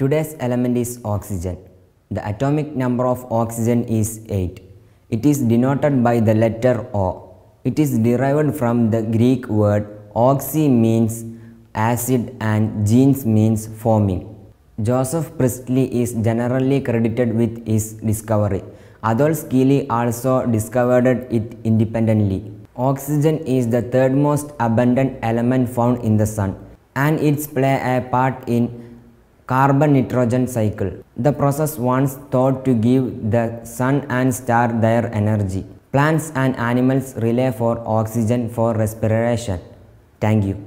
Today's element is oxygen. The atomic number of oxygen is 8. It is denoted by the letter O. It is derived from the Greek word oxy means acid and genes means forming. Joseph Priestley is generally credited with his discovery. Adolf Keely also discovered it independently. Oxygen is the third most abundant element found in the sun and its play a part in carbon nitrogen cycle. The process once thought to give the sun and star their energy. Plants and animals rely for oxygen for respiration. Thank you.